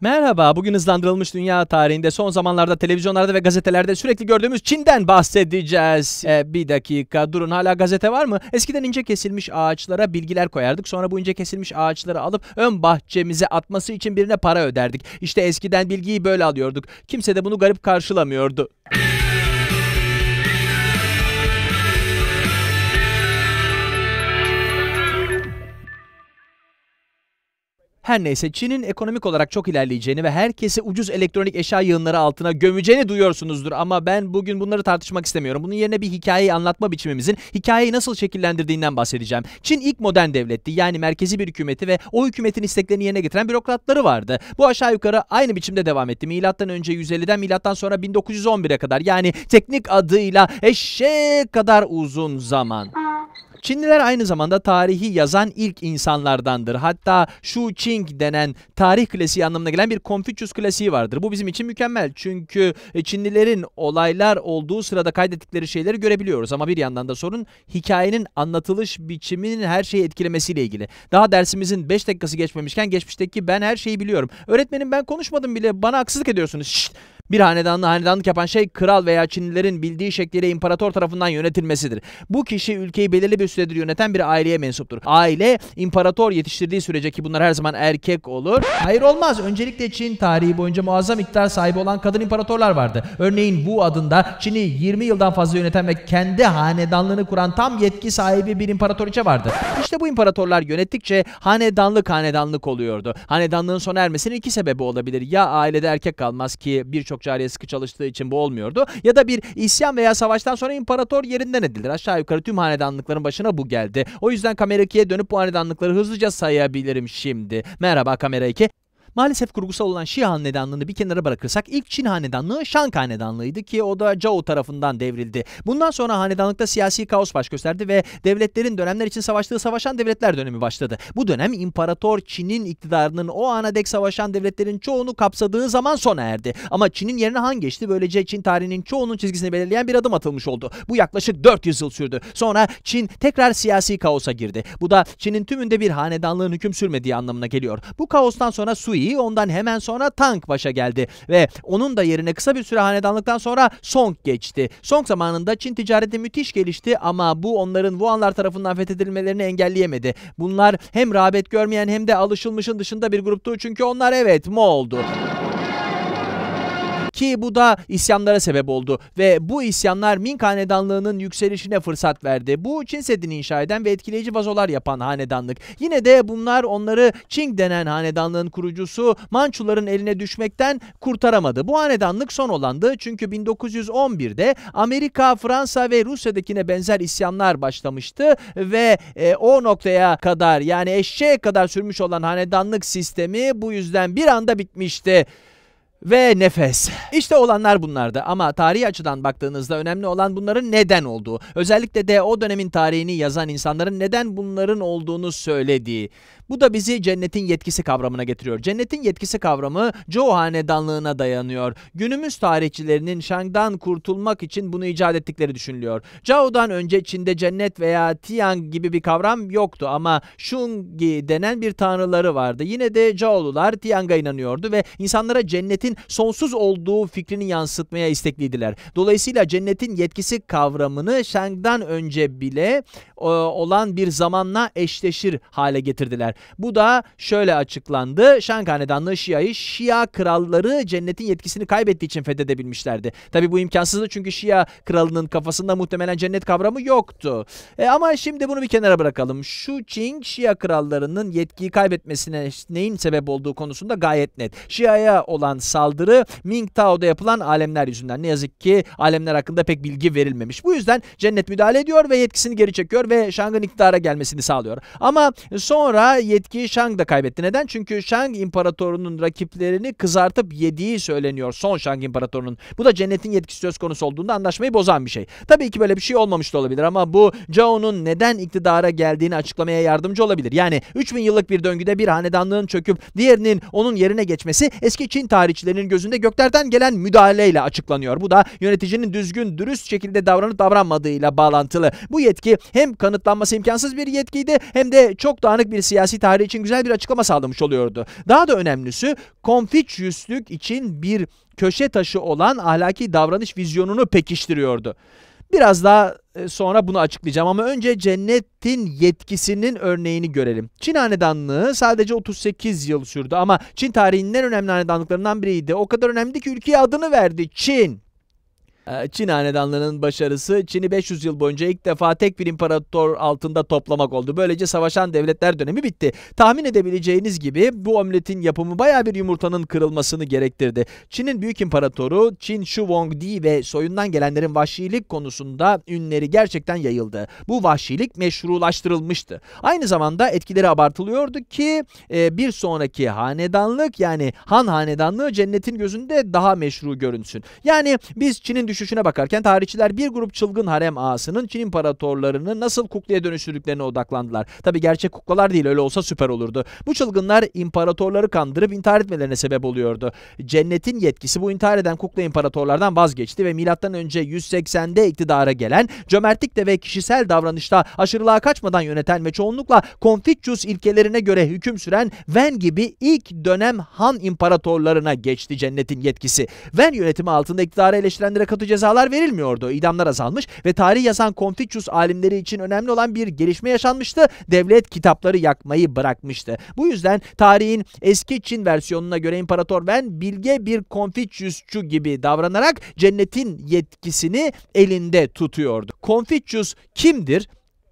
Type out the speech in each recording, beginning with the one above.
Merhaba, bugün hızlandırılmış dünya tarihinde son zamanlarda televizyonlarda ve gazetelerde sürekli gördüğümüz Çin'den bahsedeceğiz. Ee, bir dakika, durun hala gazete var mı? Eskiden ince kesilmiş ağaçlara bilgiler koyardık. Sonra bu ince kesilmiş ağaçları alıp ön bahçemize atması için birine para öderdik. İşte eskiden bilgiyi böyle alıyorduk. Kimse de bunu garip karşılamıyordu. Her neyse Çin'in ekonomik olarak çok ilerleyeceğini ve herkesi ucuz elektronik eşya yığınları altına gömeceğini duyuyorsunuzdur. Ama ben bugün bunları tartışmak istemiyorum. Bunun yerine bir hikayeyi anlatma biçimimizin hikayeyi nasıl şekillendirdiğinden bahsedeceğim. Çin ilk modern devletti. Yani merkezi bir hükümeti ve o hükümetin isteklerini yerine getiren bürokratları vardı. Bu aşağı yukarı aynı biçimde devam etti. Milattan önce 150'den milattan sonra 1911'e kadar yani teknik adıyla eşeğe kadar uzun zaman. Çinliler aynı zamanda tarihi yazan ilk insanlardandır. Hatta Shu Qing denen tarih klasiği anlamına gelen bir Konfüçyüs klasiği vardır. Bu bizim için mükemmel çünkü e, Çinlilerin olaylar olduğu sırada kaydettikleri şeyleri görebiliyoruz. Ama bir yandan da sorun hikayenin anlatılış biçiminin her şeyi etkilemesiyle ilgili. Daha dersimizin 5 dakikası geçmemişken geçmişteki ben her şeyi biliyorum. Öğretmenim ben konuşmadım bile bana haksızlık ediyorsunuz. Şşt! Bir hanedanlı hanedanlık yapan şey kral veya Çinlilerin bildiği şekliyle imparator tarafından yönetilmesidir. Bu kişi ülkeyi belirli bir süredir yöneten bir aileye mensuptur. Aile imparator yetiştirdiği sürece ki bunlar her zaman erkek olur. Hayır olmaz. Öncelikle Çin tarihi boyunca muazzam miktar sahibi olan kadın imparatorlar vardı. Örneğin Wu adında Çin'i 20 yıldan fazla yöneten ve kendi hanedanlığını kuran tam yetki sahibi bir imparatoriçe vardı. İşte bu imparatorlar yönettikçe hanedanlık hanedanlık oluyordu. Hanedanlığın sona ermesinin iki sebebi olabilir. Ya ailede erkek kalmaz ki birçok cariye sıkı çalıştığı için bu olmuyordu. Ya da bir isyan veya savaştan sonra imparator yerinden edilir. Aşağı yukarı tüm hanedanlıkların başı başına bu geldi. O yüzden kamera 2'ye dönüp bu hanedanlıkları hızlıca sayabilirim şimdi. Merhaba kamera 2. Maalesef kurgusal olan Şi hanedanlığını bir kenara bırakırsak ilk Çin hanedanlığı Şang hanedanlığıydı ki o da Zhao tarafından devrildi. Bundan sonra hanedanlıkta siyasi kaos baş gösterdi ve devletlerin dönemler için savaştığı savaşan devletler dönemi başladı. Bu dönem İmparator Çin'in iktidarının o ana dek savaşan devletlerin çoğunu kapsadığı zaman sona erdi. Ama Çin'in yerine Han geçti. Böylece Çin tarihinin çoğunun çizgisini belirleyen bir adım atılmış oldu. Bu yaklaşık 400 yıl sürdü. Sonra Çin tekrar siyasi kaosa girdi. Bu da Çin'in tümünde bir hanedanlığın hüküm sürmediği anlamına geliyor. Bu kaostan sonra Sui Yui ondan hemen sonra Tank başa geldi ve onun da yerine kısa bir süre hanedanlıktan sonra Song geçti. Song zamanında Çin ticareti müthiş gelişti ama bu onların Wuhanlar tarafından fethedilmelerini engelleyemedi. Bunlar hem rağbet görmeyen hem de alışılmışın dışında bir gruptu çünkü onlar evet Moğol'du. Ki bu da isyanlara sebep oldu ve bu isyanlar Ming hanedanlığının yükselişine fırsat verdi. Bu Çin Seddi'ni inşa eden ve etkileyici vazolar yapan hanedanlık. Yine de bunlar onları Qing denen hanedanlığın kurucusu Mançuların eline düşmekten kurtaramadı. Bu hanedanlık son olandı çünkü 1911'de Amerika, Fransa ve Rusya'dakine benzer isyanlar başlamıştı ve e, o noktaya kadar yani eşeğe kadar sürmüş olan hanedanlık sistemi bu yüzden bir anda bitmişti ve nefes. İşte olanlar bunlardı ama tarihi açıdan baktığınızda önemli olan bunların neden olduğu. Özellikle de o dönemin tarihini yazan insanların neden bunların olduğunu söylediği. Bu da bizi cennetin yetkisi kavramına getiriyor. Cennetin yetkisi kavramı Zhou hanedanlığına dayanıyor. Günümüz tarihçilerinin Shang'dan kurtulmak için bunu icat ettikleri düşünülüyor. Zhao'dan önce Çin'de cennet veya Tiang gibi bir kavram yoktu ama Shungi denen bir tanrıları vardı. Yine de Zhao'lular Tiang'a inanıyordu ve insanlara cenneti cennetin sonsuz olduğu fikrini yansıtmaya istekliydiler. Dolayısıyla cennetin yetkisi kavramını Shang'dan önce bile e, olan bir zamanla eşleşir hale getirdiler. Bu da şöyle açıklandı. Shang Hanedanlığı Şia'yı Şia kralları cennetin yetkisini kaybettiği için fethedebilmişlerdi. Tabi bu imkansızdı çünkü Şia kralının kafasında muhtemelen cennet kavramı yoktu. E, ama şimdi bunu bir kenara bırakalım. Şu Qing Şia krallarının yetkiyi kaybetmesine neyin sebep olduğu konusunda gayet net. Şia'ya olan sağ saldırı Taoda yapılan alemler yüzünden. Ne yazık ki alemler hakkında pek bilgi verilmemiş. Bu yüzden cennet müdahale ediyor ve yetkisini geri çekiyor ve Shang'ın iktidara gelmesini sağlıyor. Ama sonra yetkiyi Shang da kaybetti. Neden? Çünkü Shang imparatorunun rakiplerini kızartıp yediği söyleniyor son Shang imparatorunun. Bu da cennetin yetkisi söz konusu olduğunda anlaşmayı bozan bir şey. Tabii ki böyle bir şey olmamış da olabilir ama bu Zhao'nun neden iktidara geldiğini açıklamaya yardımcı olabilir. Yani 3000 yıllık bir döngüde bir hanedanlığın çöküp diğerinin onun yerine geçmesi eski Çin tarihçileri yöneticilerin gözünde göklerden gelen müdahaleyle açıklanıyor. Bu da yöneticinin düzgün, dürüst şekilde davranıp davranmadığıyla bağlantılı. Bu yetki hem kanıtlanması imkansız bir yetkiydi hem de çok dağınık bir siyasi tarih için güzel bir açıklama sağlamış oluyordu. Daha da önemlisi Konfüçyüslük için bir köşe taşı olan ahlaki davranış vizyonunu pekiştiriyordu. Biraz daha e, sonra bunu açıklayacağım ama önce cennetin yetkisinin örneğini görelim. Çin hanedanlığı sadece 38 yıl sürdü ama Çin tarihinin en önemli hanedanlıklarından biriydi. O kadar önemli ki ülkeye adını verdi Çin. Ee, Çin hanedanlığının başarısı Çin'i 500 yıl boyunca ilk defa tek bir imparator altında toplamak oldu. Böylece savaşan devletler dönemi bitti. Tahmin edebileceğiniz gibi bu omletin yapımı baya bir yumurtanın kırılmasını gerektirdi. Çin'in büyük imparatoru Qin Shi Huangdi ve soyundan gelenlerin vahşilik konusunda ünleri gerçekten yayıldı. Bu vahşilik meşrulaştırılmıştı. Aynı zamanda etkileri abartılıyordu ki e, bir sonraki hanedanlık yani Han hanedanlığı cennetin gözünde daha meşru görünsün. Yani biz Çin'in düşmanı düşüşüne bakarken tarihçiler bir grup çılgın harem ağasının Çin imparatorlarını nasıl kuklaya dönüştürdüklerine odaklandılar. Tabi gerçek kuklalar değil öyle olsa süper olurdu. Bu çılgınlar imparatorları kandırıp intihar etmelerine sebep oluyordu. Cennetin yetkisi bu intihar eden kukla imparatorlardan vazgeçti ve milattan önce 180'de iktidara gelen cömertlikte ve kişisel davranışta aşırılığa kaçmadan yöneten ve çoğunlukla Konfüçyüs ilkelerine göre hüküm süren Wen gibi ilk dönem Han imparatorlarına geçti cennetin yetkisi. Wen yönetimi altında iktidarı eleştirenlere katılıyor katı cezalar verilmiyordu. İdamlar azalmış ve tarih yazan Confucius alimleri için önemli olan bir gelişme yaşanmıştı. Devlet kitapları yakmayı bırakmıştı. Bu yüzden tarihin eski Çin versiyonuna göre İmparator Wen bilge bir Confuciusçu gibi davranarak cennetin yetkisini elinde tutuyordu. Confucius kimdir?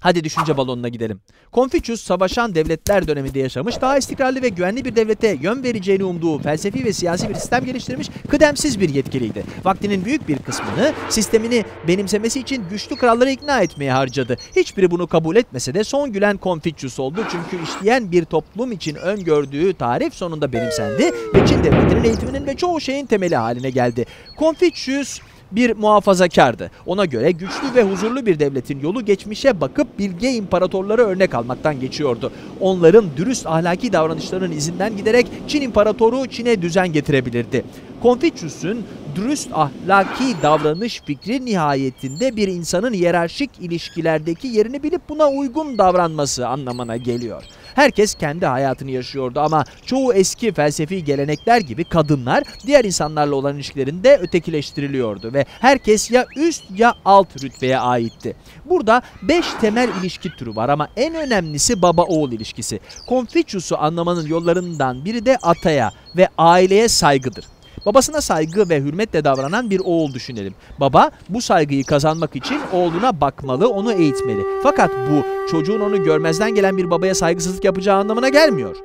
Hadi düşünce balonuna gidelim. Konfüçyüs savaşan devletler döneminde yaşamış, daha istikrarlı ve güvenli bir devlete yön vereceğini umduğu felsefi ve siyasi bir sistem geliştirmiş, kıdemsiz bir yetkiliydi. Vaktinin büyük bir kısmını sistemini benimsemesi için güçlü kralları ikna etmeye harcadı. Hiçbiri bunu kabul etmese de son gülen Konfüçyüs oldu çünkü işleyen bir toplum için öngördüğü tarif sonunda benimsendi ve Çin devletinin eğitiminin ve çoğu şeyin temeli haline geldi. Konfüçyüs bir muhafazakardı. Ona göre güçlü ve huzurlu bir devletin yolu geçmişe bakıp bilge imparatorlara örnek almaktan geçiyordu. Onların dürüst ahlaki davranışlarının izinden giderek Çin imparatoru Çin'e düzen getirebilirdi. Konfüçyüs'ün dürüst ahlaki davranış fikri nihayetinde bir insanın yerarşik ilişkilerdeki yerini bilip buna uygun davranması anlamına geliyor. Herkes kendi hayatını yaşıyordu ama çoğu eski felsefi gelenekler gibi kadınlar diğer insanlarla olan ilişkilerinde ötekileştiriliyordu ve herkes ya üst ya alt rütbeye aitti. Burada 5 temel ilişki türü var ama en önemlisi baba-oğul ilişkisi. Konfüçyusu anlamanın yollarından biri de ataya ve aileye saygıdır. Babasına saygı ve hürmetle davranan bir oğul düşünelim. Baba bu saygıyı kazanmak için oğluna bakmalı, onu eğitmeli. Fakat bu çocuğun onu görmezden gelen bir babaya saygısızlık yapacağı anlamına gelmiyor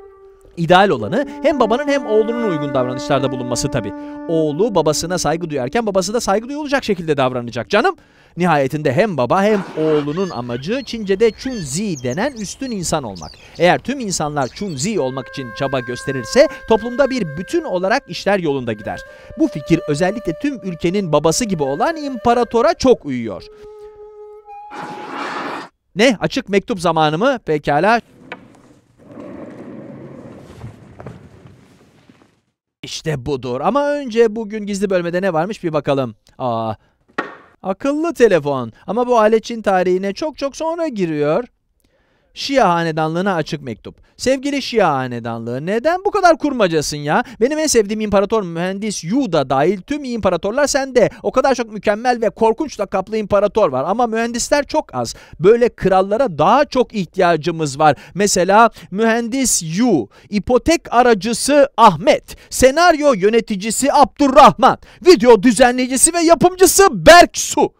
ideal olanı hem babanın hem oğlunun uygun davranışlarda bulunması tabi. Oğlu babasına saygı duyarken babası da saygı duyulacak şekilde davranacak canım. Nihayetinde hem baba hem oğlunun amacı Çince'de Chunzi denen üstün insan olmak. Eğer tüm insanlar Chunzi olmak için çaba gösterirse toplumda bir bütün olarak işler yolunda gider. Bu fikir özellikle tüm ülkenin babası gibi olan imparatora çok uyuyor. Ne? Açık mektup zamanı mı? Pekala. İşte budur. Ama önce bugün gizli bölmede ne varmış bir bakalım. Aa. Akıllı telefon. Ama bu alet Çin tarihine çok çok sonra giriyor. Şia hanedanlığına açık mektup. Sevgili Şia hanedanlığı neden bu kadar kurmacasın ya? Benim en sevdiğim imparator mühendis Yuda dahil tüm imparatorlar sende. O kadar çok mükemmel ve korkunç kaplı imparator var ama mühendisler çok az. Böyle krallara daha çok ihtiyacımız var. Mesela mühendis Yu, ipotek aracısı Ahmet, senaryo yöneticisi Abdurrahman, video düzenleyicisi ve yapımcısı Berksu.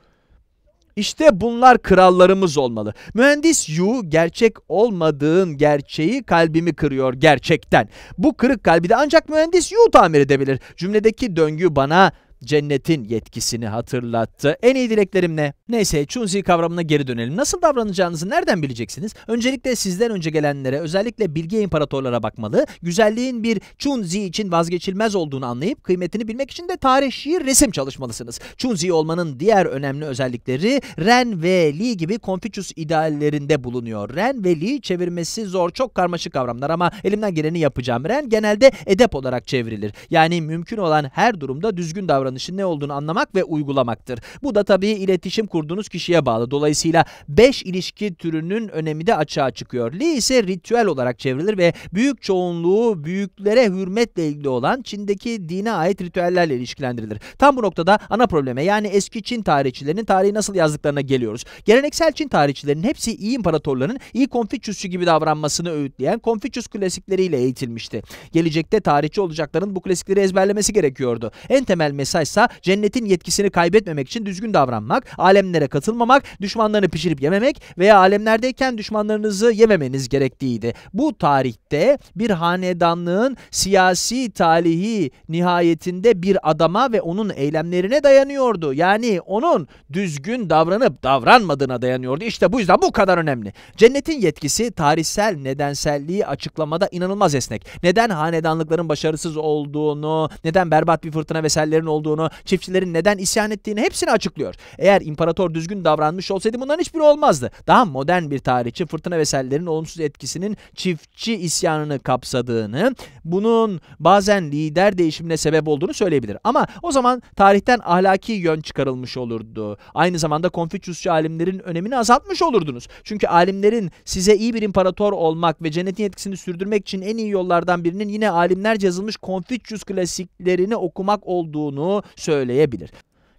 İşte bunlar krallarımız olmalı. Mühendis Yu gerçek olmadığın gerçeği kalbimi kırıyor gerçekten. Bu kırık kalbi de ancak mühendis Yu tamir edebilir. Cümledeki döngü bana cennetin yetkisini hatırlattı. En iyi dileklerim ne? Neyse Chunzi kavramına geri dönelim. Nasıl davranacağınızı nereden bileceksiniz? Öncelikle sizden önce gelenlere özellikle bilgi imparatorlara bakmalı. Güzelliğin bir Chunzi için vazgeçilmez olduğunu anlayıp kıymetini bilmek için de tarih, şiir, resim çalışmalısınız. Chunzi olmanın diğer önemli özellikleri Ren ve Li gibi Konfüçyüs ideallerinde bulunuyor. Ren ve Li çevirmesi zor, çok karmaşık kavramlar ama elimden geleni yapacağım. Ren genelde edep olarak çevrilir. Yani mümkün olan her durumda düzgün davranır davranışın ne olduğunu anlamak ve uygulamaktır. Bu da tabii iletişim kurduğunuz kişiye bağlı. Dolayısıyla 5 ilişki türünün önemi de açığa çıkıyor. Li ise ritüel olarak çevrilir ve büyük çoğunluğu büyüklere hürmetle ilgili olan Çin'deki dine ait ritüellerle ilişkilendirilir. Tam bu noktada ana probleme yani eski Çin tarihçilerinin tarihi nasıl yazdıklarına geliyoruz. Geleneksel Çin tarihçilerinin hepsi iyi imparatorların iyi Konfüçyüsçü gibi davranmasını öğütleyen Konfüçyüs klasikleriyle eğitilmişti. Gelecekte tarihçi olacakların bu klasikleri ezberlemesi gerekiyordu. En temel mesaj ise cennetin yetkisini kaybetmemek için düzgün davranmak, alemlere katılmamak, düşmanlarını pişirip yememek veya alemlerdeyken düşmanlarınızı yememeniz gerektiğiydi. Bu tarihte bir hanedanlığın siyasi talihi nihayetinde bir adama ve onun eylemlerine dayanıyordu. Yani onun düzgün davranıp davranmadığına dayanıyordu. İşte bu yüzden bu kadar önemli. Cennetin yetkisi tarihsel nedenselliği açıklamada inanılmaz esnek. Neden hanedanlıkların başarısız olduğunu, neden berbat bir fırtına vesellerin olduğunu olduğunu, çiftçilerin neden isyan ettiğini hepsini açıklıyor. Eğer imparator düzgün davranmış olsaydı bunların hiçbiri olmazdı. Daha modern bir tarihçi fırtına ve sellerin olumsuz etkisinin çiftçi isyanını kapsadığını, bunun bazen lider değişimine sebep olduğunu söyleyebilir. Ama o zaman tarihten ahlaki yön çıkarılmış olurdu. Aynı zamanda Konfüçyüsçü alimlerin önemini azaltmış olurdunuz. Çünkü alimlerin size iyi bir imparator olmak ve cennetin etkisini sürdürmek için en iyi yollardan birinin yine alimlerce yazılmış Konfüçyüs klasiklerini okumak olduğunu söyleyebilir.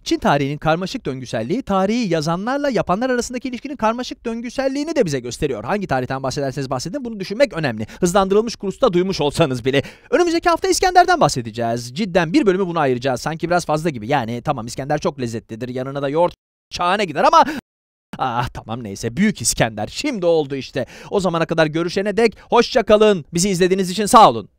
Çin tarihinin karmaşık döngüselliği, tarihi yazanlarla yapanlar arasındaki ilişkinin karmaşık döngüselliğini de bize gösteriyor. Hangi tarihten bahsederseniz bahsedin bunu düşünmek önemli. Hızlandırılmış kursta duymuş olsanız bile. Önümüzdeki hafta İskender'den bahsedeceğiz. Cidden bir bölümü buna ayıracağız. Sanki biraz fazla gibi. Yani tamam İskender çok lezzetlidir. Yanına da yoğurt çağına gider ama Ah tamam neyse Büyük İskender şimdi oldu işte. O zamana kadar görüşene dek hoşça kalın. Bizi izlediğiniz için sağ olun.